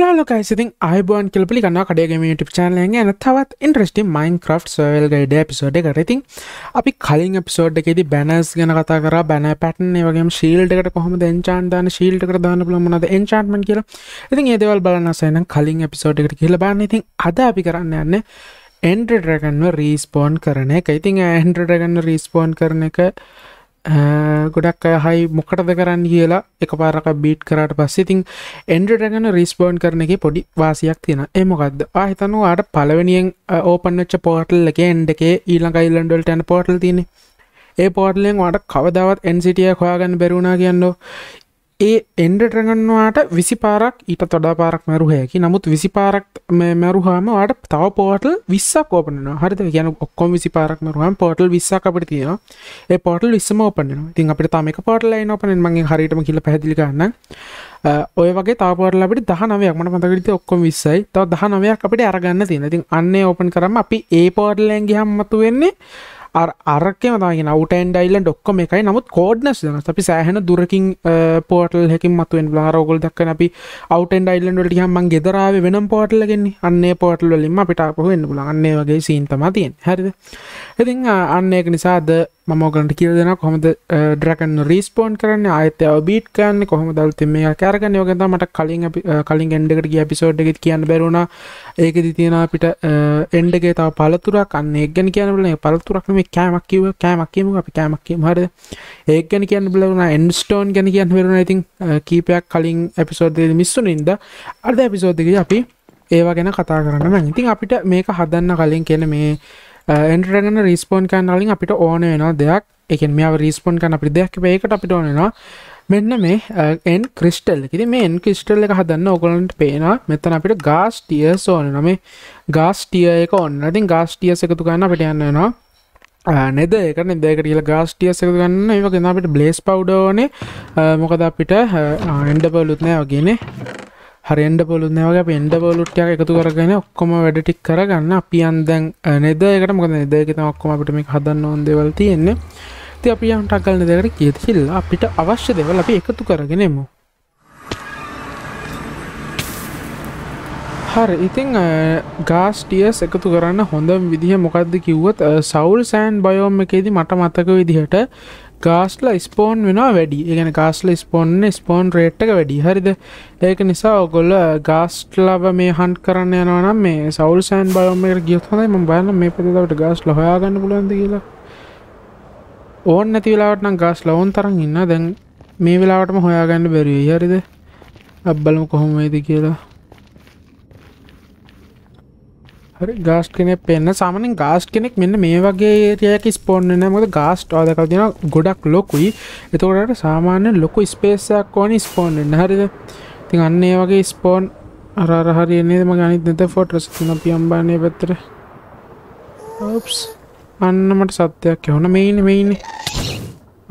ලාලොකයි සිතින් අයිබෝන් කෙලපලි කන්න කඩේගම ටප් චානලගේ න තවත් ඉන්ට්‍රස්ටි මයින් ක්‍රප් සොවල් ගයිඩ පිසෝඩ් කරතින් අපි කලින් පිසෝඩ් එකෙද බැනස් ගැන කතා කර බැන පැටන වගේ ශීල්ඩකට කොහම එංචාන්දාන ශීල්ට කරදාන පුල මොද එංචාන්මන් කියල ඉතින් ඒදවල් බලන්නසයන කලින් පිසෝඩ් එකට කියල බාන්න ඉතින් අද අපි කරන්න යන්න එන්ට්‍රගන්ව රීස්පෝන් කරන එක ඉතින් ඇන්ට්‍රගන්න රීස්පෝන් කරන එක ගොඩක් අයහයි මොකටද කරන්න කියලා එක පාරක බීට් කරට පස්සිතින් එන්ඩටගන රිස්බෝන් කරන එක පොඩි වාසියක් තියෙන එමොකක්ද ආහිතනු අට පලවෙනියෙන් ඕපනච්ච පෝටල් එක එන්ඩ එකේ ඊළඟ ඉල්ලන්ඩල්ට ඇන පෝටල් තින ඒ පෝටලෙන් වට කවදාවත් එන්සිටිය හොයාගන්න බැරුණා කියන්න ඒ එන්ඩ ටරගන්නවාට විසි පාරක් ඊට තොඩා පාරක් මැරු හැකි නමුත් විසි පාරක් මැරුහාම ට තව පෝටල් විස්සක් ඕපනන හරිත කියන ඔක්කොම විසි පාරක් මරුහම් පොටල් විස්සක් අපට තියෙන පොටල් විස්සම ඕපන තින් අපට තමක පොටල්ලයි ඕපන මගේ හරිටම කියල පැදිලිගන්න ඔය වගේ තාපරලට දහනවයක් මට මතකරිත ඔක්කොම විස්සයි තව දහනවයක් අපට අරගන්න තියෙන තින් අන්න ඕපන් කරම අපි ඒ පෝටල්ලන්ගේ හම්මතු වෙන්නේ අරක්කම තගෙන අවටන් ඩයිල්ලන් ඩොක්කොම එකයි නමුත් කෝඩ්නස් දන අපි සෑහන දුරකින් පෝටල් හැකින් මතුවෙන් ලාරෝගොල් දක්කන අපි අවටන් ඩයිල්ලන් ට හම්මන් ගෙදරාව වෙනම් පෝටලගෙන් අන්නේ පෝටල් වලින්ම අපිට අපහ වෙන්න පුලන්න්නේ වගේ සීන්තම තියෙන් හැරිද ඉතින් අන්නේක නිසාද මෝගට කියර දෙෙන කොහොමද ඩ්‍රකන් රීස්පෝන් කරන්න අයතය බීට කන්න කොහොම දල්ති මේ කරගන්න යෝගත මට කලින් කලින් එන්ඩකට කිය පිසෝඩ්ඩගෙත් කියන්න බැරුණ ඒක දිතියෙන අපිට එන්ඩගේ තාව පලතුරක් අන්න එක්ගැන කියනල පලතුරක්ම කෑමක් කිව කෑමක්කීම අපි කෑමක්කීම හර ඒක ගැන කියන්න බලවුණ එන්ස්ටෝන් ගැන කියන්න වෙරුණ ඉතින් කීපයක් කලින් ඇපිසෝඩ්දේ මිස්සුන ඉද අර්ධ ඇපිසෝද්ධක අපි ඒවා ගැන කතා කරන්න ඉතින් අපිට මේක හදන්න කලින් කියන මේ එන්ටරගන්න රිස්පෝන් කන්නලින් අපිට ඕන වෙන දෙයක් එකෙන් මෙයාව රිස්පෝන් කන්න අපි දෙයක් ඒකට අපිට ඕනෙනවා මෙන්න මේ එන් ක්‍රිස්ටල් එකද මේන් ක්‍රිස්ටල් එක හදන්න ඔගොලන්ට පේන මෙතන අපිට ගාස් ටියස් ඕන නමේ ගාස් ටිය එක ඔන්න ඉතින් ගාස් ටියස් එකතු ගන්න අපිට යන්න වෙනවා uh, නෙද එක නෙදකට කියලා ගාස් ටියස් එකතු ගන්න ඒක ගෙන අපිට බ්ලේස් පවුඩ ඕනේ uh, මොකද අපිට uh, ආණ්ඩ බලුත් නෑ වගේනේ හරිෙන්ඩ පොලුන්න වගේ පෙන්ඩ පොලුට්ටයක් එකතු කරගෙන ඔක්කොම වැඩටික් කරගන්න අපියන් දැන් නෙදකට මොක නිදයකෙන ඔක්කොම අපිටම හදන්න ඕොන්දවල් තියෙන්නේ ති අපියන් ටක්ගල් නිදකට කියතිසිල් අපිට අවශ්‍ය දෙවල් අපි එකතු කරගෙනෙමු හරි ඉතිං ගාස්ටියස් එකතු කරන්න හොඳ විදිහ මොකක්ද කිව්වත් සවල් සෑන් බයෝම් එකේදී මට මතක විදිහට කාස්ල ස්පෝන් වෙනවා වැඩි ඒගෙන කාස්ල ස්පොන්න ස්පෝන් රේට්ක වැඩි හරිද ඒක නිසා ඔගොල්ල ගාස්ට ලබ මේ හන්් කරන්න යනනම් මේ සවල් සෑන් බලමට ගියත්හයි ම බයන්න මේ පතිවට ගස් ලොයාගන්න පුලන්ද කියලා ඕන්න නැති වෙලාවටන ගස් ලවුන් තරන් ඉන්න දැන් මේ වෙලාවටම හොයාගන්න බැරි හරිද අබ්බලම කොහොමේද කියලා හරි ගාස්් කෙනෙක් පෙන්න්න සාමනෙන් ගාස්් කෙනෙක් මෙන්න මේ වගේ ඒරයක ස්පෝර්න්න මොද ගාස්ට් අදකල් දෙෙන ගොඩක් ලොකුයි එතකොටට සාමාන්‍ය ලොකු ස්පේසයක් ඕන ස්පෝර්න්න හරිද තින් අන්න ඒ වගේ ස්පෝන් අරහරියන්නේම ගනිත ෆොටස් න පියම්බානය පැත්තර ඔප්ස් අන්නමට සත්‍යයක් එවන මෙයින මෙයින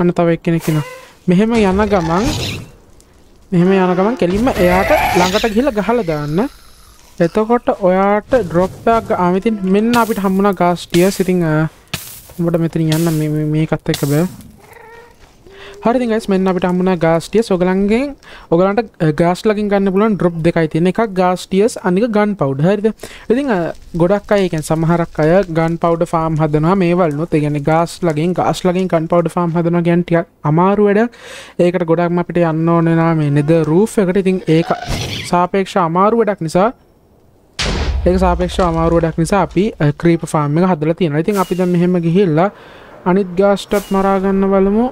අන්න තව එක්කෙනෙක්ෙන මෙහෙම යන්න ගමන් මෙහෙම යන ගමන් කෙලින්ම එයාට ළඟට ගිල ගහල දාන්න එතකොට ඔයාට ඩ්‍රොප්යක් අමිතින් මෙන්න අපිට හම්බුණ ගාස්ටිය සිතිං උඹට මෙතින යන්න මේකත් එක බෑ හරි ගස් මෙන්න අපිට හමුණ ගාස්ටිය සොගලන්ගෙන් ඔගලන්ට ගාස්ලකින් ගන්න පුලන් ඩොප් දෙකයි තියෙන එකක් ගාස්ටියස් අනික ගන් පවඩ් හරිද ඉතිං ගොඩක් අයකෙන් සමහරක් අය ගන් පවඩ ෆාම් හදනවා මේවල්නොත් ගැන ගස් ලගින් ගස් ලගින් කන් පවඩ් ෆාම් හදන ගැන්ටිය අමාරු වැඩ ඒකට ගොඩක්ම අපිට යන්න ඕනෙනා මේ නෙද රූෆ් එකට ඉතින් ඒක සාපේක්ෂ අමාරු වැඩක් නිසා ඒක සාපේක්ෂ අමාරුවඩක් නිසා අපි ක්‍රීප ෆාර්ම් එක හදලා තියෙනවා. ඉතින් අපි දැන් මෙහෙම ගිහිල්ලා අනිත් ගාස්ටත් මරා ගන්න බලමු.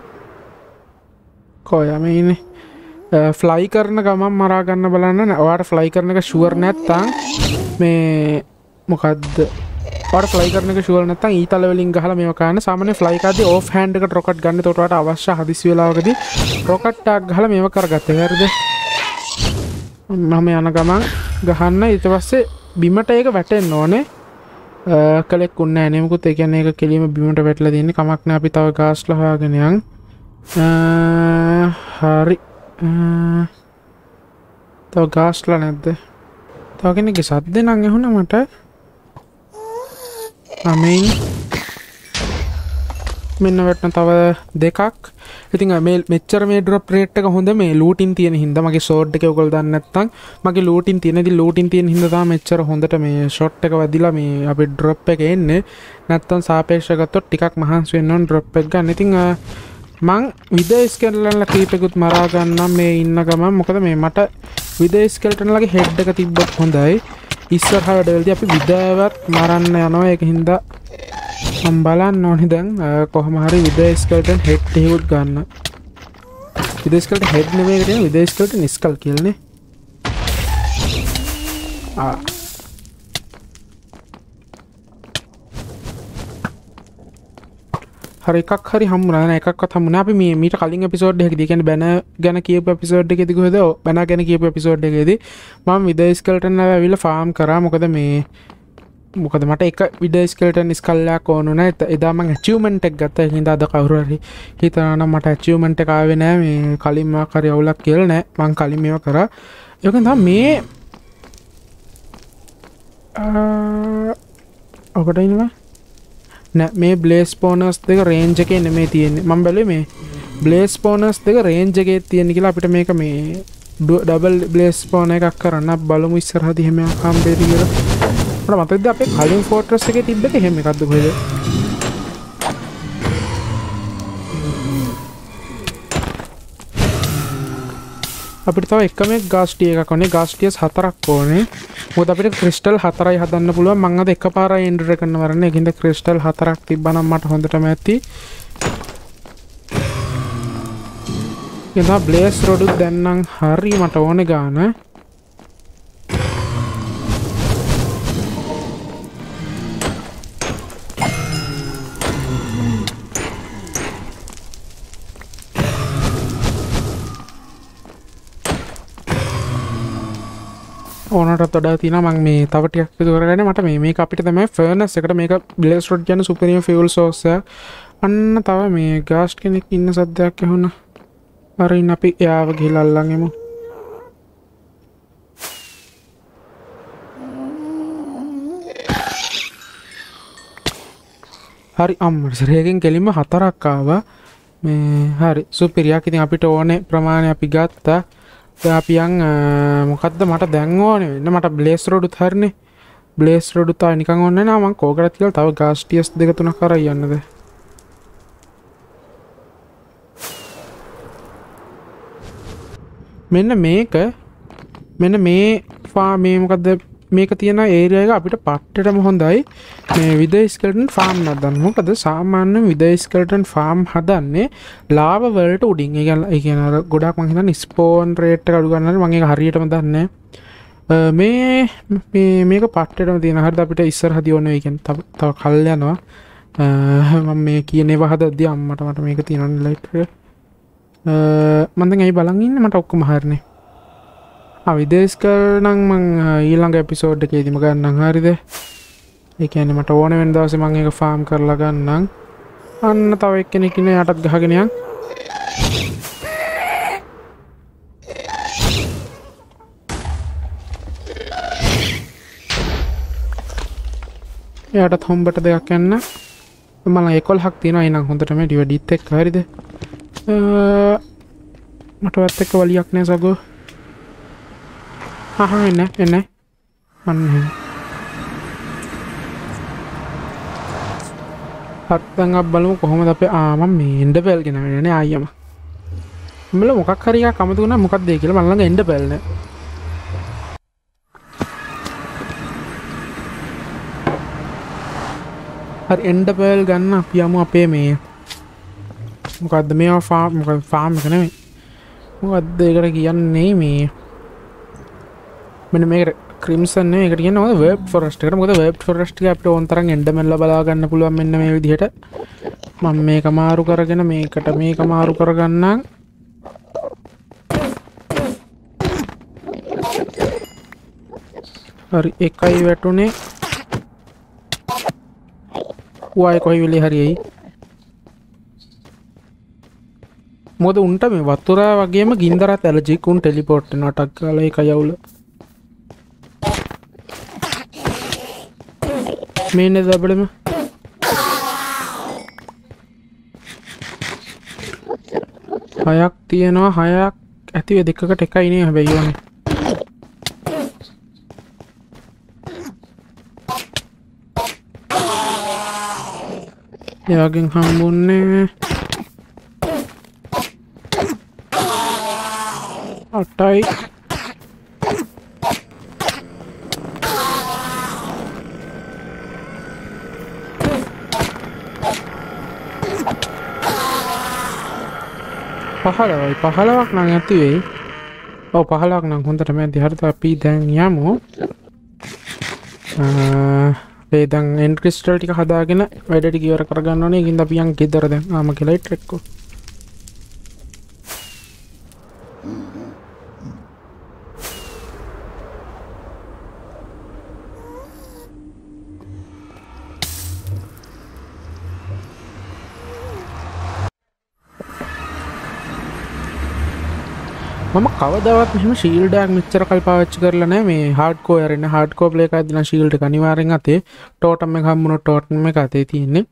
කොහොම යම ඉන්නේ? ෆ්ලයි කරන ගමන් මරා ගන්න බලන්න. ඔයාට ෆ්ලයි කරන එක ෂුවර් නැත්තම් මේ මොකද්ද? පට ෆ්ලයිකරන ශුවනත ඊතල වලින් හල මේකාන සාමන ෆ්ලයිකද ඕ හන්ඩක රොකට් ගන්න තොට අවශ්‍ය හදිසි වෙලාවකද රොකට්ටක් හල මෙම කරගත්ත වැරද මම යන ගමන් ගහන්න ඉතවස්සේ බිමට ඒක වැටෙන් ඕනේ කලෙක් උන්න ඇනෙමකුත් එකන එක කෙලීම බිමට වැටල දන්න කමක්න අපි තව ගාස්ලහාගෙනයන් හරි තව ගාස්ල නැද්ද තවගෙනෙ සද්ද නං එහුණ මට අමයින් මෙන්න වැටන තව දෙකක් ඉතින් මේ මෙච්චර මේ ඩොප් රේට්ක හොඳ මේ ලූටින් තියෙන හිද මගේ සෝඩ් එක ඔකල් දන්නත්තං මගේ ලූටින් තියෙනෙදි ලූටින් තියෙන හිදතා මෙච්චර හොඳට මේ ෂොට් එක වදිලා මේ අපි ඩ්‍රොප් එක එන්නේ නැත්තන් සාපේක්ෂකත්තොත් ටිකක් මහන්ස වෙන්නවන් ඩොප් එක ගන්න ඉතිං මං විදේස් කරලල කීපෙකුත් මරාගන්නම් මේ ඉන්න ගමන් මොකද මේ මට විදේස් කල්ටනලගේ හෙඩ්ඩක තිබ්බත් හොඳයි ඉස්සරහට වෙලදී අපි විදාවත් මරන්න යනවා ඒක හින්දා සම්බලන්න ඕනි දැන් කොහමහරි විදේස්කල්ටන් හෙට් හිවුත් ගන්න විදේස්කට හෙඩ් නවේට විදේස්කට නිස්කල් කියලන හරි එකක් හරි හම්මුණන එකක් හමුණ අප මේ මීට කලින් පිසෝඩ් හැකි ගැන බැන ගැන කිය පිසෝඩ් එකෙති හොද බැන ගැන කිය පිසෝඩ් එකෙද මම විදේස්කල්ටන්න ඇවිල ෆාම් කරා මොකද මේ මොකද මට එක විඩස්කලට නිස්කල්ලයක් ඕනුන ඇත එදාම චියමෙන්ටක් ගත්ත හිද අද කවුරහරි හිතනම් මට ඇචියමෙන්ට කාවෙනෑ මේ කලින්මා කරි අවුලක් කියල නෑ මං කලින් මෙව කර යක මේ ඔකට ඉවා නෑ මේ බ්ලේස් පෝනස් දෙක රේන්ජ එක නෙමේ තියෙන්නේ මං බැල මේ බ්ලේස් පෝනස් දෙක රේන්ජගේ තියෙන කියලා අපිට මේක මේ ඩබල් බ්ලේස් පෝන එකක් කරන්න බලමු ඉස්සරහ දිහෙම හම්බේරි කියලා ට මතද අපේ කලින් ෆෝටස් එක තිබ්බට හෙම එකක්ද පෙද අපිට තව එකම ගස්ටිය එක කොනේ ගස්ටියස් හතරක් ඕනේ මොද අපිට ක්‍රිස්ටල් හතරයි හදන්න පුළුව මංගද එක පාර ඉන්ඩර කන්න වරන්න එකහිද ක්‍රිස්ටල් හතරක් තිබනම් මට හොඳටම ඇති එදා බ්ලේස් රොඩු දැන්නම් හරි මට ඕන ගාන ඕනට ොඩා තින මං මේ තවටයක් පිදුරගෙන මට මේ අපිට තමයි ෆර්නස් එකට මේ බිලස් රොඩ් ගන සුපරිය ෆිල් සෝස අන්න තව මේ ගාස්් කෙනෙක් ඉන්න සද්ධයක් එහුණ අරින් අපි එයාව ගිලල්ලඟෙමු හරි අම්මසරයගෙන් කෙලින්ම හතරක්කාව මේ හරි සුපිරියක් ඉතින් අපිට ඕනේ ප්‍රමාණය අපි ගත්තා දාපියන් මොකක්ද මට දැන්වෝන එන්න මට බ්ලේස් රොඩු තරන්නේ බ්ලේස් රොඩුතා නිකන් ඔන්න නමං කෝකරත්තිකල් තව ගාස්ටියස් දෙකතුන කර යන්නද මෙන්න මේක මෙන්න මේ ෆා මේ මොකක්ද මේක තියෙන ඒරයක අපිට පට්ටටම හොඳයි මේ විදයිස්කටන් ෆාම් නදන්න මොකද සාමාන්‍ය විදයිස්කටන් ෆාම් හදන්නේ ලාබවලට උඩින් ගල් කියන ගොඩක් මහිත ස්පෝන් රේට් අඩුගන්න මගේ හරියටම දන්න මේ මේක පට්ටම තියෙන හරි අපිට ඉස්සර හදියෝන එකෙන් තව කල් යනවා මේ කියනෙ වහදදි අම්මට මට මේක තියෙනන්න ලයිට මඳ ඇයි බලගන්න මට ඔක්කොම හරණේ අවිදේශ කරනම් මං ඊළඟ එපිසෝඩ් එක ඉදිම ගන්නම් හරිද එකන මට ඕන වෙන්දවස මං එක ෆාම් කරලා ගන්නම් අන්න තව එක්කෙනෙකින යටත් ගහගෙනයක් යටත් හොම්බට දෙයක් යන්න මල එකොල් හක් තියෙන එනම් හොඳටම ඩිවඩිත් එක් හරිද මට ඇත්තක වලියක් නෑ සගෝ ฮ่าฮ่าเห็นนะเห็นนะมันเห็น අත්තඟක් ah, ah, බලමු කොහොමද අප ආම මේන්ඩ පෙල් ගෙනගෙන අයම මෙල මොකක් හරික කමතුන මොකක් දේ කියල මල්ලඟ එන්ඩ පෙල්න හරි එන්ඩ පෙල් ගන්න අපියමු අපේ මේ මොකක්ද මේ ෆාම් ෆාම් කනේ මොකක්ද එකට කියන්නේ මේ මෙන මේ ක්‍රිම්සන්න එකට කියනව වෙබ් ෆොරස්ටකට මොද වෙබ් ෆොරස්ටි අපට ඕන්තර එඩමල්ල බලාගන්න පුළුවන් මෙන්න මේ විදිහට මං මේක මාරු කරගෙන මේකට මේක මාරු කරගන්නම් හරි එකයි වැටුනේ වාය කොයි වෙලි හරියි මොද උන්ට මේ වත්තුරා වගේම ගින්දරත් ඇලජිකුන් ටෙලිපෝට් නටක් කල එක යවුල මේ නේද අපිටම හයක් තියෙනවා හයක් ඇතිව දෙකකට එකයි නේ හැබැයි ඕනේ එයාගෙන් හම්බුන්නේ අටයි පහළවයි පහළවක් නම් ඇතිවෙයි ඔව පහලක් නම් හොඳටම ඇති හරිත අපි දැන් යමු ඒදන් එන්ක්‍රිස්ටල් ටික හදාගෙන වැඩට ගිවර කරගන්න ඕනේ ඉඳ අපියන් ගෙදරද ආම කෙලයි ට්‍රෙක්කෝ මම කවදවත් මෙම ශීල්ඩයක් මෙච්චර කල් පාච්චි කරලන මේ හාඩකෝ යරන්න හාඩකෝ ලේක දින ශීල්ට කනිවාරෙන් අතේ ටෝටම හම්මුණ ටෝටම එක අතේ තියෙන්නේ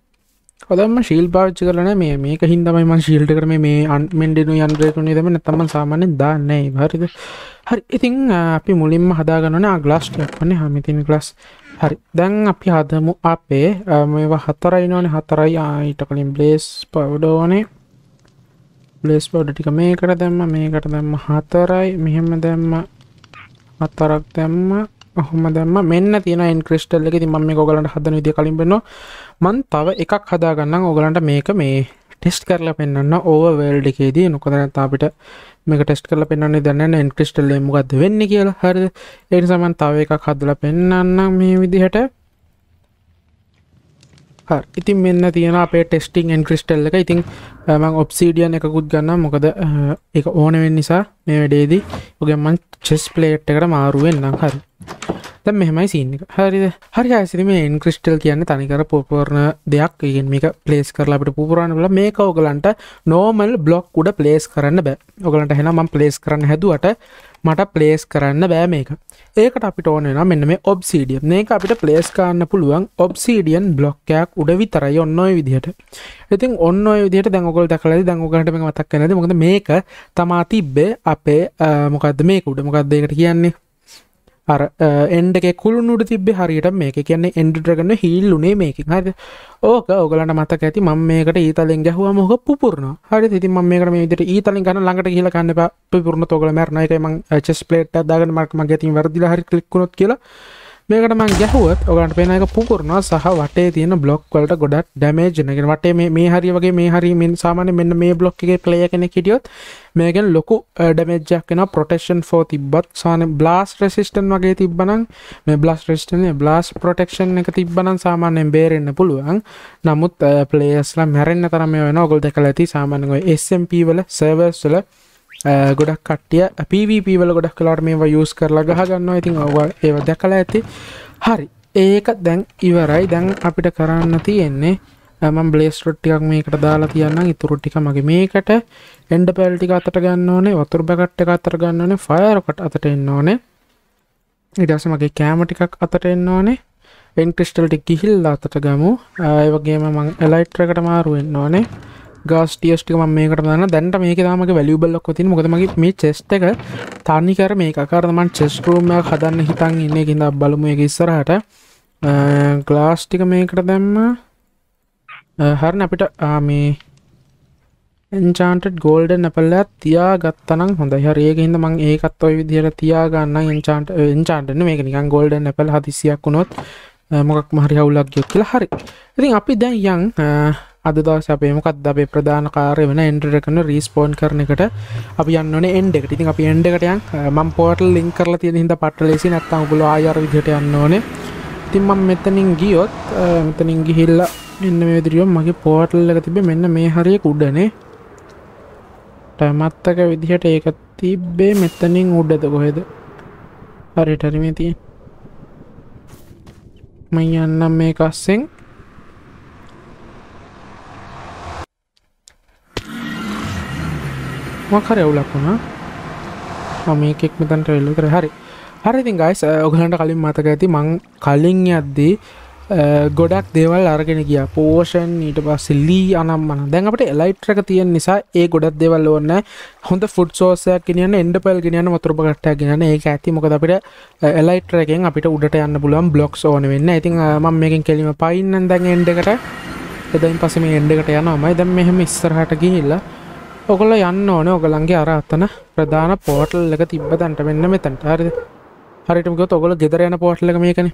හොදම ශීල් පාච්චි කරන මේ මේක හින්දමයිම ශීල්ට කරම මේ අන්මෙන්ඩෙනු යන්ද්‍රයකුණේ දම තම සාමාන්‍ය දාන්නයි හරිද හරි ඉතින් අපි මුලින්ම හදාගන්නන ගලස්ටයක් වන හමිතින් ගලස් හරි දැන් අපි හදමු අපේ මේවා හතරයි නොන හතරයි ආයිට කලින් බ්ලේස් පවඩෝනේ බ්ලේස් බොඩ ටික මේකට දැම්ම මේකට දැම්ම හතරයි මෙහෙම දැම්ම අතරක් දැම්ම ඔහොම දැම මෙන්න තින ඉන්ක්‍රස්ටල් එක ම මේ ගොලට හදන විදි කලින් බෙන්නවා මන් තව එකක් හදාගන්න ඔගලන්ට මේක මේ ටෙස්ට කරලා පෙන්න්න ඕව වල්ඩිකේදී නොකදනත් අපිට මේක ටෙස්ට කරල පෙන්න්න දන්න ඉන්ක්‍රස්ටල්ල මොකක්ද වෙන්න කියලා හරි එනි සමන් තව එකක් හදල පෙන්න්න මේ විදිහට ඉතින් මෙන්න තියෙන අපේ ටෙස්ටිං එන් ක්‍රිස්ටල් එක ඉතින් මං ඔප්සිඩියන් එකකුත් ගන්න මොකද එක ඕනවෙන් නිසා මේ වැඩේදී ඔගෙමන් චෙස් ප්ලේට් එකට මාරුවෙන්න්නම් හරි දැ මෙහමයි සින්න හරිද හරි ඇසිරීම ඉන්ක්‍රිස්ටල් කියන්න තනිකර පුපරණ දෙයක් ඉගෙන් මේක පලේස් කරලාට පුරණල මේක ඔගලන්ට නෝමල් බ්ලොක් උඩ පලේස් කරන්න බෑ ඔගලන්ට හෙනම් පලේස් කරන්න හැදුවට මට පලේස් කරන්න බෑ මේක ඒකට අපිට ඕන නම් මෙන්න මේ ඔබ්සිඩියම් මේක අපිට පලේස් කරන්න පුළුවන් ඔබ්සිඩියන් බ්ලොක්කයක් උඩ විතරයි ඔන්න ඔය විදිහට ඉතින් ඔන්න විදිට දැඟොල් දකල දඟගලට මතක් කනද මොකද මේක තමා තිබ්බේ අපේ මොකක්ද මේක උඩ මොකක්දකට කියන්නේ අර එන්ඩක කුළුණුට තිබ හරිට මේක කියන්නේ එන්ඩටරගන්න හිල්ලුනේ මේක හරි ඕක ඔගලට මතක ඇති ම මේකට ඊතලෙන් ගැහවා මොහ පුරන හරි ති ම මේකට මේට ඊතලින් ගන්න ලඟට කියල කන්න පුරන තොගල මැරණයට ම චෙස් පලේට් දාග මක් මගේ ඇති වැරදි හරි ලික්ුණොත් කියලා මේකට මං ගැහුවත් ඔගන්ට පෙන එක පුකරනවා සහ වටේ තියෙන බ්ලොක් වලට ගොඩක් ඩැමේජ්නගෙන වටේ මේ හරි වගේ මේ හරි මෙන් සාමාන්‍ය මෙන්න මේ බ්ලොක් එකේ ප්ලේ කෙන හිටියොත් මේකෙන් ලොකු ඩැමේජ්ජක් වෙන ප්‍රොටෙක්ෂන් ෆෝ තිබ්බත් සාන බ්ලාස් රෙසිස්ටන් වගේ තිබ්බනම් මේ බ්ලාස් රෙසිස්ටන් බ්ලාස් ප්‍රොටෙක්ෂන් එක තිබ්බනම් සාමාන්‍යයෙන් බේරෙන්න පුළුවන් නමුත් ප්ලේයර්ස්ලා මැරෙන්න තරම වෙන ඔගොල්ලෝ දැකලා ඇති සාමාන්‍යයෙන් SMP වල සර්වර්ස් වල Äh, ගොඩක් කට්ටිය පිවීවල ගොඩක් කලාට මේවා යස් කරලා ගහගන්න ඉතින් ඔවා ඒව දැකලා ඇති හරි ඒක දැන් ඉවරයි දැන් අපිට කරන්න තියෙන්නේ ම බ්ලේස් රොට්ටියක් මේකට දාලා තියන්න ඉතුරොට්ටික මගේ මේකට එන්ඩ පැල්ටික අතට ගන්න ඕනේ වතුර බැකට්ට අතර ගන්න ඕනේ ෆයරකට අතට එන්න ඕනේ ඉඩස මගේ කෑමටිකක් අතට එන්න ඕනේ එන්ක්‍රිස්ටල්ටි ගිහිල්ලා අතට ගමු ඒවගේම මං එලයිට්‍රකට මාරුවෙන්න ඕනේ ගස්ටියස්ටික ම මේකට දන්න දැන්ට මේක තමක වැලියබල්ලක් කොති මොකදමගේ මේ චෙස්ට එක තනිකර මේ අකාරතමන් චෙස්ටරූමයක් හදන්න හිතන් ඉන්න ගෙඳ බලමු එක ඉස්සරහට ගලාස්ටික මේකට දැම්ම හරන අපිට මේ එන්චාන්ටඩ් ගෝල්ඩ නැපල්ල තියා ගත්තනම් හොඳ හරයගෙන්ද මං ඒකත් ඔයි විදිහට තියාගන්න එන්චාන්ට එන්චාන්ටන මේක නිකන් ගෝල්ඩ නැපල් හදිසියක් වුණොත් මොකක් මහරි හවුලක් ගයොත් කියලා හරි ඉතින් අපි දැන් යන් අද දවස අපේමකත් අපේ ප්‍රධානකාරය වෙන එන්ඩරකන රීස්පෝන් කරන එකට අපි යන්න එන්ඩ එකට ඉතින් අපි එන්ඩකටයන් මම් පෝටල් ලින් කරලා තියෙන හිද පට්ටලෙසි නැත්තම් ගුල ආයාර විදිට යන්න ඕනේ ඉතින් මම මෙතනින් ගියොත් මෙතනින් ගිහිල්ලා මෙන්න මේ විදිරියෝ මගේ පෝටල් එක තිබේ මෙන්න මේ හරිය කුඩනේ මත්තක විදිහට ඒක තිබ්බේ මෙතනින් උඩද කොහෙද හරිටරමේ තිය මයි යන්නම් මේ කස්සෙන් මොක් හරි අවුලක් වුණා මම මේකෙක් මෙතන්ට වෙල්ලු කර හරි හරි ඉතින් ගයිස් ඔගලන්ට කලින් මතක ඇති මං කලින් යද්දී ගොඩක් දේවල් අරගෙන ගිය පෝෂන් ඊට පස්සෙල්ලී අනම් මන දැන් අපට එලයිට්‍රක තියෙන් නිසා ඒ ගොඩක් දෙවල් ඕන්න හොඳ ෆුඩ් සෝසයක් කියන්න එන්ඩපල් ගෙනන වතුරප ගට්ට ගෙනන ඒ ඇති මොකද අපිට එලයිටරකෙන් අපිට උඩට යන්න පුළුවන් බ්ලොක්ස් ඕන වෙන්න ඉතින් ම මේකින් කෙලීම පයින්න දැන් එන්ඩකට එදයින් පසම එන්ඩකට යනවාමයි දැම් මෙහෙම ඉස්සරහට ගිහිල්ලා ඔකොල යන්න ඕන ඔගලන්ගේ අරත්තන ප්‍රධාන පෝටල් එක තිබ තැන්ට වෙන්න මෙතැන්ට හරිද හරිටමක ඔොල ගෙදර යන පෝට්ලක මේකන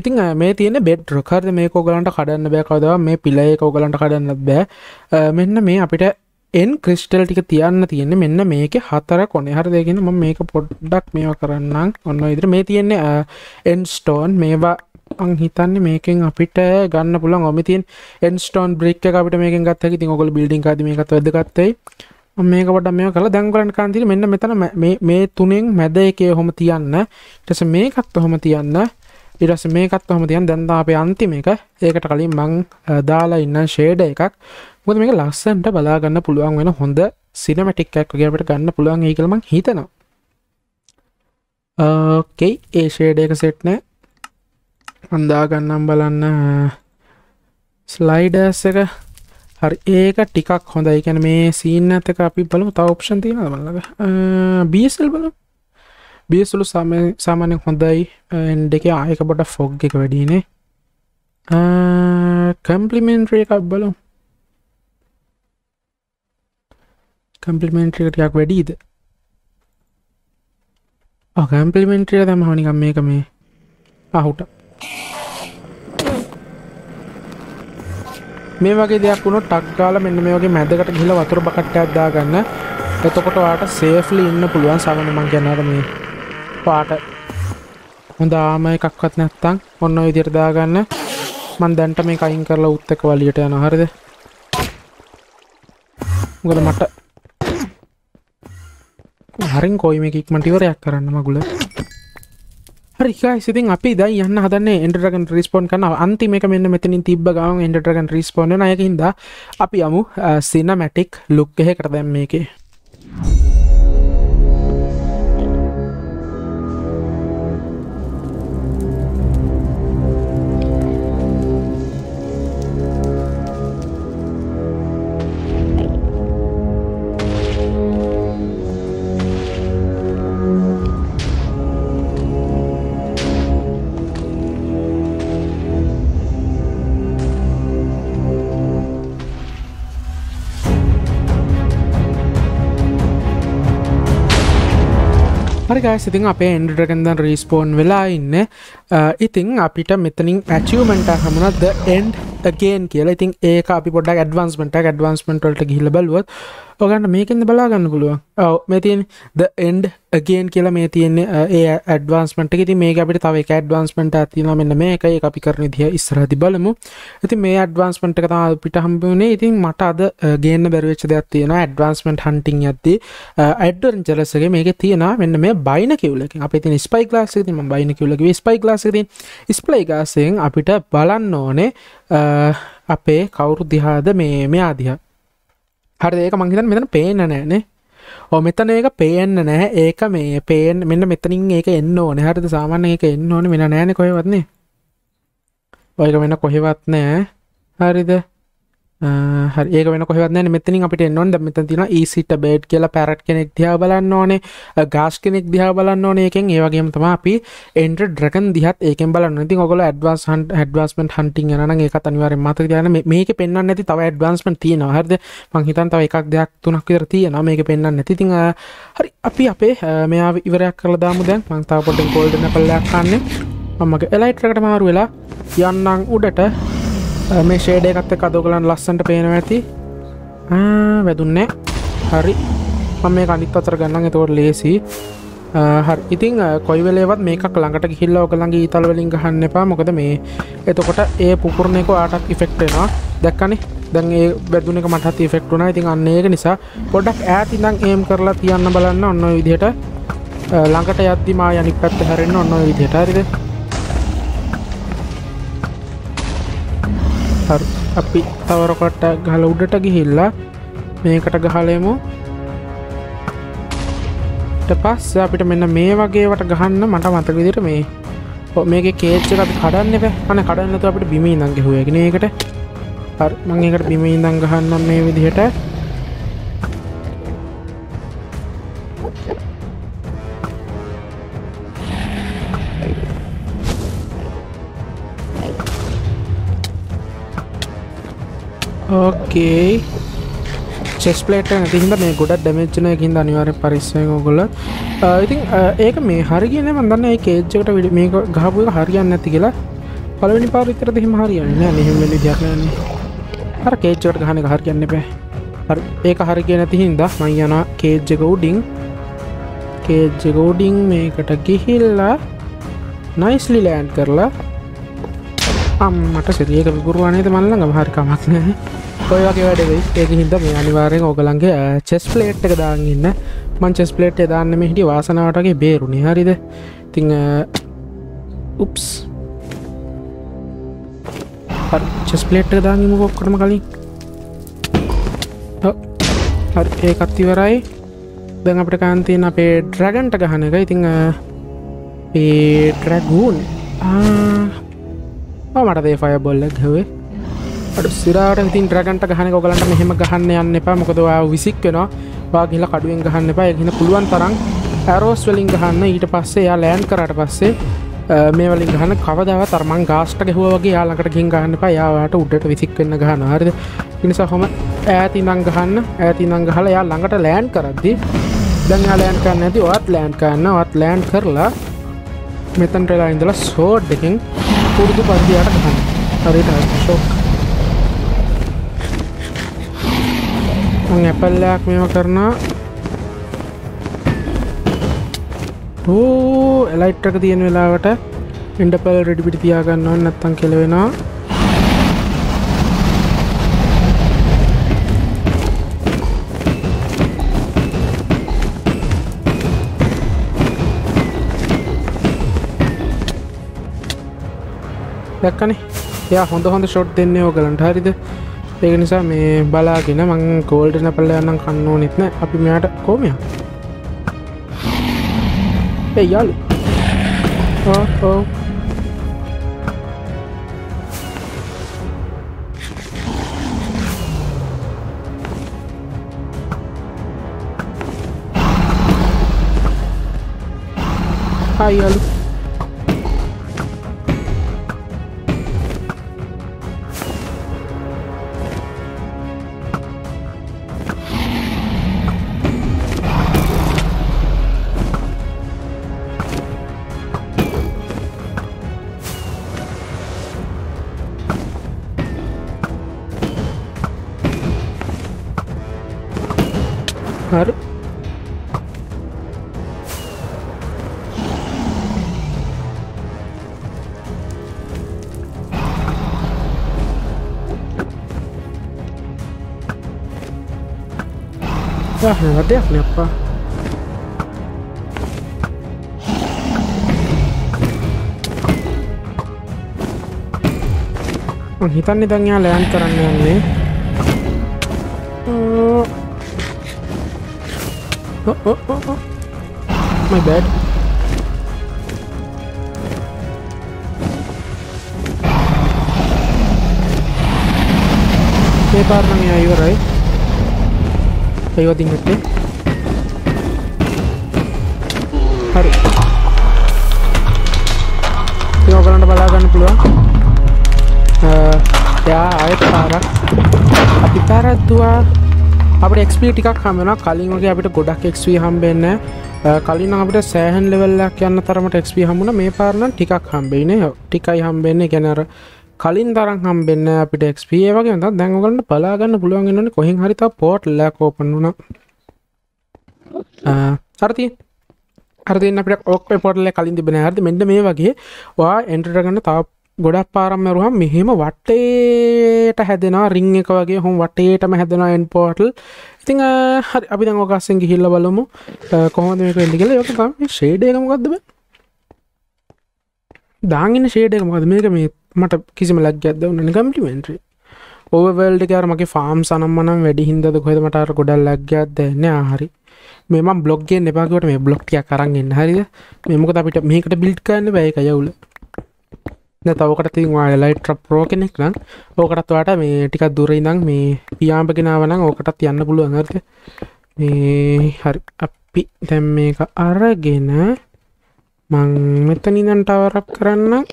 ඉතින් මේ තියෙන බෙඩ් රොකර්ද මේ කෝගලන්ට කඩන්න බෑකවදව මේ පිලය කෝගලන්ට කඩන්න බෑ මෙන්න මේ අපිට එන් ක්‍රිස්ටල් ටික තියන්න තියෙන මෙන්න මේක හතර කොනෙ හර දෙගෙන ම මේක පොඩ්ඩක් මේවා කරන්න ඔන්න ඉදිර මේ තියෙන්නේ එන් ස්ටෝන් මේවා හිතන්න මේකෙන් අපිට ගන්න පුළන් ඔමතින් එන්ස්ටෝන් බ්‍රික් අපිට මේක ගත්ත ති ඔොල බිල්ඩින් ද මේ එකත් වැදගත්තයි මේක වඩ මේ කළ දැන්ගලන් කාන්තිර මෙන්න මෙතන මේ තුනෙන් මැද එකේ හොම තියන්න ටස මේකත් හොම තියන්න ඉරස මේකත් හොම තියන් දැන්ද අපේ අන්තිම එක ඒකට කලින් මං දාලා ඉන්න ෂේඩ එකක් මුද මේක ලස්සන්ට බලාගන්න පුළුවන් වෙන හොඳ සිනමටික් එකක් ගේට ගන්න පුළුවන් ඒ කළම හිතනවා කෙයි ඒ ෂේඩ එක සෙට්නෑ අන්දාගන්නම් බලන්න ස්ලයිඩස් එක හරි ඒක ටිකක් හොඳයි ගැන මේ සීන් ඇතක අපි බලමු ත ඔප්ෂන් තියෙන බලග බියසල් බල බියසුළු සම සාමානය හොඳයි එන්ඩක ආයක බොට ෆොග් එක වැඩිනේ කම්පලිමෙන්ට්‍රිය එකක් බලු කම්පලිමෙන්ට්‍රිකටයක් වැඩීද කම්පලිමෙන්ට්‍රිය දම හනිකම් මේක මේ අහුට මේ වගේ දෙයක් වුණොත් ටක් ගාලා මෙන්න මේ වගේ මැදකට ගිහිල්ලා වතුර බකට්ටයක් දාගන්න. එතකොට ඔයාට සේෆ්ලි ඉන්න පුළුවන් සමන මං කියනවා මේ පාට හොඳ ආම එකක්වත් නැත්තම් ඔන්න ඔය විදිහට දාගන්න. මං දැන්ට මේක අයින් කරලා උත් එක වලියට යනවා හරිද? මොකද මට හරින් කොයි මේක ඉක්මනට ඉවරයක් කරන්න මගුල. හරිකාසිතින් අපි ද යන්න හදන්න එන්ටරගන් රිස්පොන් කන අන්තිමක මෙන්න මෙතනින් තිබ ගවන් එන්ටරගන් රිස්පොන්න අයකින්ද අපි යමු සිනමැටික් ලුක්කෙහෙ කරදැම් මේකේ. ඉතින් අපේ එන්ඩරකන්දන් රීස්පෝන් වෙලා ඉන්න ඉතිං අපිට මෙතනින් ඇචවමෙන්ට හමුණද එන්ඩ් again කියලා ඉතින් ඒක අපි පොඩක් ඇඩවන්ස්මට ඇඩවන්ස්මටල්ට ගිහිල බලුවත් ඔගන්න මේකෙන්ද බලාගන්න පුළුව ඔව මේ තියෙන් ද එන්ඩ් again කියලා මේ තියන්නේ ඒ ඇඩවන්ස්මට ති මේ අපිට තව එක ඇඩවන්ස්මට ඇතින මෙන්න මේක ඒ අපි කරන දිය ඉස්රහදි බලමු ඇති මේ ඇඩවන්ස්මට කතා පිට හම්බුණේ ඉතින් මට අද ගේන්න බැරවෙච්ච දෙයක් තියෙන ඇඩවන්ස්මට හන්ටිං ඇති ඇඩ්ඩරන් ජලසගේ මේක තියෙන මෙන්න මේ බයින කිවලක අප ති ස්පයි ලාසෙති ම බයින කිවලගේ ස්පයි ලාසෙති ස්පලයි ගාසයෙන් අපිට බලන්න ඕනේ අපේ කවුරු දිහාද මේ මෙයා දිහා හරි ඒක මංහිතන් මෙතන පේන නෑනේ ඕ මෙතන ඒක පේන්න නෑ ඒක මේ පේෙන් මෙන්න මෙතනින් ඒක එන්න ඕන හරිද සාමාන්‍ය ඒක එන්න ඕන මෙෙන නෑන කොහෙවත්න්නේ ඔයක මෙන්න කොහෙවත් නෑ හරිද හරි ඒක වෙන කොහෙවත් නෑ මෙතනින් අපිට එන්න ඕනේ දැන් මෙතන තියෙනවා ඊසිට e බේඩ් කියලා පැරට් කෙනෙක් දිහා බලන්න ඕනේ ගාස් කෙනෙක් දිහා බලන්න ඕනේ එකෙන් ඒ වගේම තමයි අපි එන්ටර් ඩ්‍රැගන් දිහත් ඒකෙන් බලන්න ඉතින් ඔයගොල්ලෝ ඇඩ්වාන්ස් හන්ට් ඇඩ්වාන්ස්මන්ට් හන්ටින් යනවා නම් ඒකත් අනිවාර්යෙන් මතක තියාගන්න මේක පෙන්වන්නේ නැති තව ඇඩ්වාන්ස්මන්ට් තියෙනවා හරිද මං හිතන් තව එකක් දෙයක් තුනක් විතර තියෙනවා මේක පෙන්වන්නේ නැති ඉතින් හරි අපි අපේ මෙයා ඉවරයක් කරලා දාමු දැන් මං තව පොඩ්ඩක් ගෝල්ඩන් ඇපල් එකක් කන්නේ මමගේ එලයිට් එකට මාරු වෙලා යන්නම් උඩට මේ ෂේඩ එකත් කදෝ කලන් ලස්සට පේනව ඇති වැදුන්නේ හරි මම මේ කනිත් අතර ගන්න එතවට ලේසි හරි ඉතිං කොයිවලේවත් මේක ළඟට ගිහිල්ල ඔකළඟගේ ඉතල් වලින් ගහන්න එපා මොකද මේ එතකොට ඒ පුපුරණෙක ආටක් ඉෆෙක්ටෙනවා දැක්කනේ දැන් ඒ වැදුනක මටත් ඉෆෙක්ටුනා ඉතින් අන්න ඒක නිසා පොඩක් ඇති දං ඒම් කරලා තියන්න බලන්න ඔන්න විදිහට ළඟට යද්දි මා යනි පැත්ත හැරෙන්න්න ඔන්න විදිහට හරිද අපි තවරොකට ගහල උඩට ගිහිල්ලා මේකට ගහලයමු පස්ස අපිට මෙන්න මේ වගේවට ගහන්න මට මතක විදිට මේ මේක කේච්ච අපි කඩන්න පැහන කඩන්නතු අපට බිමී දංගෙ හුවගෙන ඒකට මංඒකට බිමී දං ගහන්න මේ විදිහට ඕකේ චෙස්පලේට නැතිහිද මේ ගොඩක් ඩමච්චන එකින් අනිවාර පරිස්සය ගොල uh, ඉතින් uh, ඒක මේ හරිගෙන මදන්න කේච්චකට විඩ මේ ගහපු හරියන්න ඇති කියලා පලවනි පාරිතර දෙහිම හරියන්න මෙහිමලි දයක්න හර කේච්චවට ගහන හර කියන්න පෑ ඒක හරිගෙන නැතිහින්ද මං යන කේජ්ජක උඩින් කේජ්ජක උඩින් මේකට ගිහිල්ලා නයිස්ලි ලෑන්් කරලා අම්මට සිරියක විගුරුවනේද මල්ලඟ හරිකමක් නෑ ඔය වගේ වැඩවෙයි ඒක හිද මේ අනිවාරයෙන් ඕගලන්ගේ චෙස් පලේට් එක දාගන්න මංචෙස් පලේට් දාන්නම හිටි වාසනාවටගේ බේරුණි හරිද තිං උප්ස් චෙස් පලේට් එක දාගම කොක්කටම කලින් ඒකත්තිවරයි දැන් අපට කාන්තියන අපේ ඩ්‍රගන්ට ගහන එක ඉතිං ඒ ට්‍රැගූන් මටදේ ෆය බොල්ලක් හවේ අඩු සිරාට ඉතින් ට්‍රගන්ට ගහන ගොලන්ට මෙහෙම ගහන්න යන්න එපා මොකදවා විසික් වෙනවා වාගිල කඩුවෙන් ගහන්න එපා එගෙන පුළුවන් තරම් ඇරෝස් වලින් ගහන්න ඊට පස්සේ යා ලෑන් කරට පස්සේ මේ වලින් ගහන කවදාව තර්මන් ගාස්ට ගැහුවගේ යාලකට ගින් ගහන්න පයාවට උඩට විසික් වෙන්න ගහන හරිද නිසා හොම ඇතිනං ගහන්න ඇතිනං ගහල යා ළඟට ලෑන් කරද්දි දැන් ලෑන් කරන්න ඇති ඔත් ලෑන් කරන්න ඔත් ලෑන් කරලා මෙතන්ටලා ඉඳලා සෝඩ් දෙකින් පුරුදු පන්දියට ගහන්න හරිට ශෝක් ඇපල්ලයක් මෙම කරන ඕ එලයිට්ටක තියෙන වෙලාවට ඉන්ඩපල් රෙඩිපිටි තියාගන්නව නැත්තන් කෙලවෙනවා දැක්කනේ ය හොඳ හොඳ ෂොට් දෙන්නේ ඕගලන්ට හරිද ඒක නිසා මේ බලාගෙන මං ගෝල්ඩන පල්ල යන්නම් කන්න ඕනෙත්න අපි මෙයාට කෝමය ඒ යාලු ඕ Ai, olha. ngerti ya kenapa Oh, kita nih tanya lehan keren yang ini. Oh. oh, oh, oh, oh, my bad. Kita okay, parang ya, right? ಇವತ್ತಿಗೆ ಬಿಟ್ಟು හරි ඉතින් ඔයගලන්ට බලා ගන්න පුළුවන් එයා ආයෙත් පාරක් අපි පැරද්දුවා අපිට XP ටිකක් හම් වෙනවා කලින් වගේ අපිට ගොඩක් XP හම්බෙන්නේ කලින් අපිට සෑහන් ලෙවල් එකක් යන්න තරමට XP හම්බුණා මේ පාර නම් ටිකක් හම්බෙන්නේ ටිකයි හම්බෙන්නේ ගැන අර කලින් තරම් හම්බෙන්න අපිට XP වගේ තත් දැන්ගලට බලාගන්න පුළුවන්ගන්න කොහෙන් හරිත පෝට් ලෑකෝපන් වුණ හරති හරදි අපට ඕක් පොටල කලින් තිබෙන ඇද මෙට මේ වගේ වා එන්ටරගන්න තා ගොඩක් පාරම්මරුහම් මෙහෙම වටේට හැදෙන රිං එක වගේ හොම් වටේටම හැදෙන එන් පෝටල් ඉතිං හරි අපි දැන් ඕකස්සෙන් ගිහිල්ල බලමු කොහොද මේක එඩිගල යක ශේඩයකමගත්දබ දාගෙන ෂේඩයකමද මේක මේ මට කිසිම ලක්ගයක් දවන්න කම්පිමෙන්ට්‍රී ඔවවල්ඩ කරමගේ ෆාම් සනම්මනම් වැඩි හින්දද කොහෙමටර ගොඩල් ලක්ගයක් දෙන්න හරි මෙම බ්ලොග්ගේ එපාකට මේ බ්ලොක්්ටිය කරන්න හරිද මෙමකද අපිට මේකට බිල්ට් කන්න බයක යවුල තවකට තිවා ලයිට ප්‍රෝ කෙනෙක් නම් ඕකටත්වාට මේ ටිකක් දුරයි නම් මේ පියාම්පගෙනාවනම් ඕකටත් යන්න පුළුවන් අර්ථ මේ හරි අපි දැම් මේක අරගෙන මං මෙතනිදන්ටවරක් කරන්න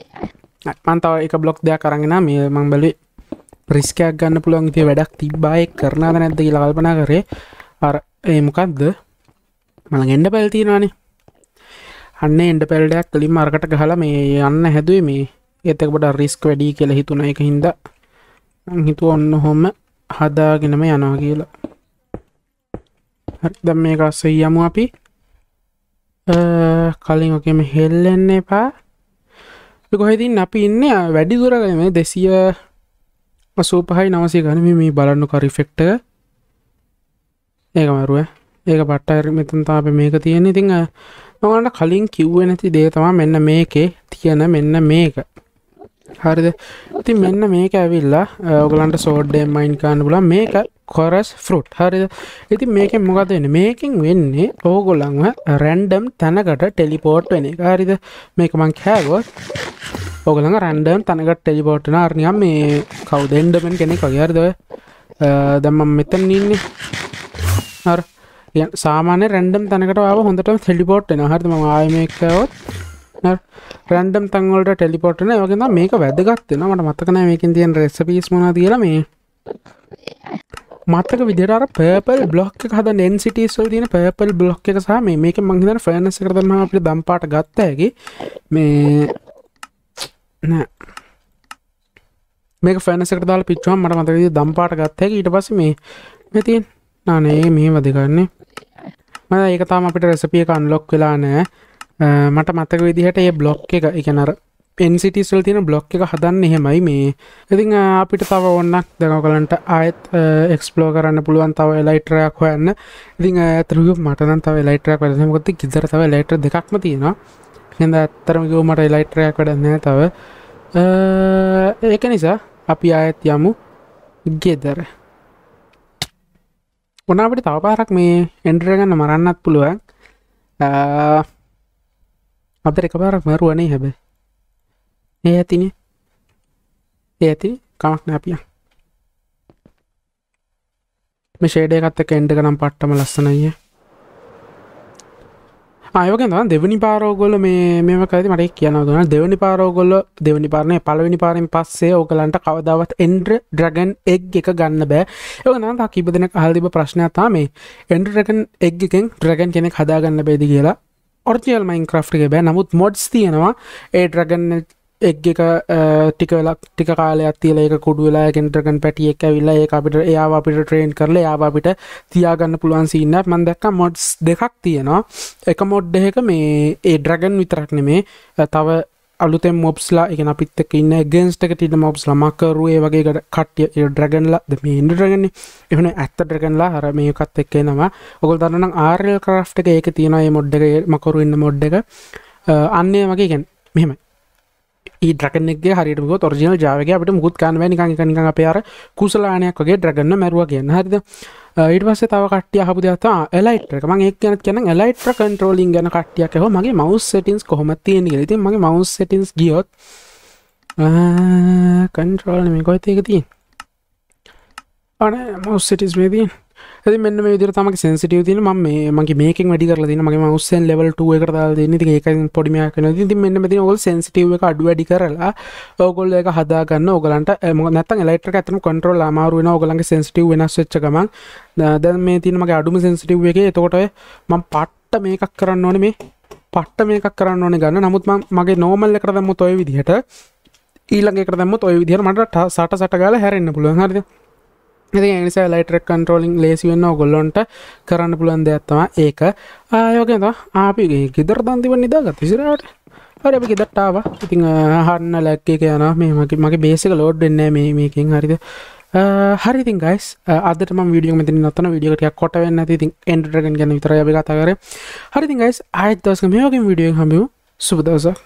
මන්තාව එක බ්ලොක් දෙයක් කරගෙන මේ මං බැලි ප්‍රිස්කයක් ගන්න පුළුවන් ති වැඩක් තිබ්බායි කරනාද නැද්ද කියලා කල්පනා කරේ අර ඒමකක්ද මළ ගෙන්ඩ පැල්තිනවානේ අන්න එන්ඩ පැල්ඩයක් කලින් අර්කට ගහලා මේ යන්න හැදුව මේ එතකට රිස්ක වැඩි කියලා හිතුන එක හින්ද හිතු ඔන්න හොම හදාගෙනම යනවා කියලා හරිද මේ එකස්ස යමු අපි කලින් ඔකෙම හෙල්ලෙන්න එපා කොහෙතින් අපි ඉන්න වැඩි දුරගම දෙසිය මසූපහයි නවසේ ගනම මේ බලන්නු කරිෆෙක්ට ඒකමරුව ඒක පට්ටර මෙතන්තා අප මේක තියෙන ඉතිං නොවන්ට කලින් කිව්ව නැති දේ තමා මෙන්න මේකේ තියෙන මෙන්න මේක හරිද ඉතින් මෙන්න මේක ඇවිල්ලා ඔගලන්ට සෝඩ්ඩේ මයින් කාන්න පුලන් මේක කොරස් ෆෘට් හරිද ඉති මේක මොකද වෙන මේකින් වෙන්නේ ඕගොලන්ව රැන්ඩම් තැනකට ටෙලිපෝට් වෙන එක හරිද මේක මං කෑගොත් ඔගලඟ රැන්ඩම් තැනකට ටෙලිපෝට්න අරනියම් මේ කවුදෙන්ඩමෙන් කෙනෙක් වගේරද දැම්මම් මෙතන් ඉන්නේ අර සාමාන්‍ය රැන්ඩම් තැනකට හොඳට ටෙලිපෝට් වෙන හරිම ආයමකවොත් රැන්ඩම් තංවලට ටෙලිපොට්න වගෙන මේක වැදගත්වෙන මට මතකන මේකින් තියෙන් රෙසපිස් මන දිල මේ මත්තක විදිරර පපල් බ්ලොක් හද නෙන්සිටස්ල් තින පපල් බ්ලොක් එක සහ මේක මංහිදන ෆෑනස කරදම අපට දම්පාට ගත්තයකි මේ නෑ මේක ෆැනසකට දාල පිච්වා මට මතකද දම්පාට ගත්තයක ඊට පස මේ මෙතින් නානේ මේ වදිකන්නේ මද ඒකතාම අපිට රැසපිය කන්ලොක් වෙලා නෑ මට මතක විදිහට ඒ බ්ලොක්් එක එකනර පෙන්සිටස්වල් තියෙන බ්ලොක්් එක හදන්න එහෙමයි මේ ඉතිං අපිට තව ඔන්නක් දෙනවකලන්ට අයත් එක්ස්පලෝ කරන්න පුළුවන් තව එලයිටරයක් හොයන්න ඉතිං ඇතරක මටන තව ලයිටරයක් වැඩසමකොත් කිදර තව ලයිට දෙක්ම තියෙනවා හිද ඇත්තරමකව මට එලයිටරයක් වැඩන්න තව ඒක නිසා අපි අයත් යමු ගෙදර ඔන්න අපට තවපාරක් මේ එන්ඩරගන්න මරන්නත් පුළුවන් අදර එක පාරක් මැරුවනේ හැබැ ඒ ඇතිනේ ඒ ඇති කමක් නැපිය මේ ෂේඩය ගත්ත කෙන්ඩ නම් පට්ටම ලස්සනය අයක දෙවනි පාරෝගොල මේ මේකද මට කියන දුන දෙවනි පාරෝගොල්ල දෙවනි පාරණය පලවෙනි පාරෙන් පස්සේ ඕකලන්ට කවදාවත් එන්ඩ්‍ර ඩ්‍රගන් එක් එක ගන්න බෑ ඒක නම් කිබ දෙන හල්දිබ ප්‍රශ්නයතා මේ එන්ඩ්‍රගන් එක්ගෙන් ඩ්‍රගන් කෙනෙක් හදාගන්න බේදි කියලා ඔර්ජියල් මයින්ක්‍රෆ් එක බෑ නමුත් මොඩ්ස් තියෙනවා ඒ ඩ්‍රගන්න එක් එක ටික වෙලක් ටික කාලයක් තියල එක කුඩු වෙලා කෙන්ට්‍රගන් පැටිය එක විල්ලා ඒ අපිට එයා අපිට ට්‍රේන් කරල යා අපිට තියාගන්න පුළුවන් සින්න මන් දැක්ක මොඩ්ස් දෙකක් තියෙනවා එක මොඩ් එක මේ ඒ ඩ්‍රගන් විතරක්න මේ තව අලුතෙන් මොබ්ස්ලා එක අපිත් එක ඉන්න ගෙන්ස්ටක තින මොබ්ස් ලමකරුවේ වගේ කට්ටිය ඩ්‍රගන්ලා මේ ඉන්ඩරගන්න එහන ඇත්ත ඩ්‍රගන්ලා හර මේකත් එක්කේ නවා ඔකල් දරනම් ආර්ල් ක්‍රෆ් එක ඒක තියෙනයි මොඩ්ඩක මකරු ඉන්න මොඩ්ඩක අන්නේ වගේ ගැන් මෙහෙම ඩ්‍රකනෙක් හරිටම ොරජනල් ජාවගේ අපට මුත් කන්වැනිකනිකනික අපයාර කුසලානයක් වගේ ඩ්‍රගන්න මැරුව කියන්න හරිද ඊට පස්සේ තව කට්ටිය හපු දෙතා එලයිට් එක මගේ එක් ගැනත් කියන එලයිට් කන්ට්‍රෝලින් ගැන කට්ටියක් හෝ මගේ මවස් සටින්ස් කොහොමත් තියෙන ගෙති මගේ මවස් සටින්ස් ගියොත් කන්ට්‍රෝල් මේ කොයිතයක තිී අන මවස් සිටිස් මේදී ඇති මෙන්න මේ විදිර තම සෙන්සිටිය තින ම මගේ මේක වැඩි කරල දින මගේ මස්සෙන් ලෙවල්ට එකර දෙන්න ඒක පොඩිමයක් න ති මෙන්න මෙති ඔල් සෙන්සිටව එක අඩු වැඩි කරලා ඔගොල් එක හදාගන්න ඔගලන්ට ම නැත ලට ඇතම කොටරල් අමාරුවෙන ඔගලන්ගේ සෙන්සිටව වෙනස් වෙච්චකම දැ මේ තිනමගේ අඩුම සෙන්සිටව් එක එතකොට මං පට්ට මේකක් කරන්න ඕන මේ පට්ට මේකක් කරන්න ඕන ගන්න නමුත් මගේ නෝමල් එකර දම්ම තොය විදිහට ඊළඟ එකර දම්ම ඔය විදිහට මට සට සටගල හැරන්න පුළුවන් හරිද ඉති නිසා ලයිටරක් කන්ට්‍රෝලින් ලේසිවෙන්න ගොල්ලොන්ට කරන්න පුළන් දෙයක්ත්තම ඒක ආයෝකද අපි ගෙදර දන්තිව නිදා ගතිසිරට හරි ගෙදට්ටාව ඉතිං හන්න ලැක්කේක යන මේ මගේ මගේ බේසික ලෝඩ් වෙන්න මේ මේකින් හරිද හරිතින් ගයිස් අදම විඩිය මෙති නත්තන විඩියටය කොට වෙන්න ති එන්ඩරගෙන් ගැන විතරය අපි කතා කර හරිතින් ගයිස් අයිත් දවසක මේෝගින් විඩිය හමිය සුබදවසක්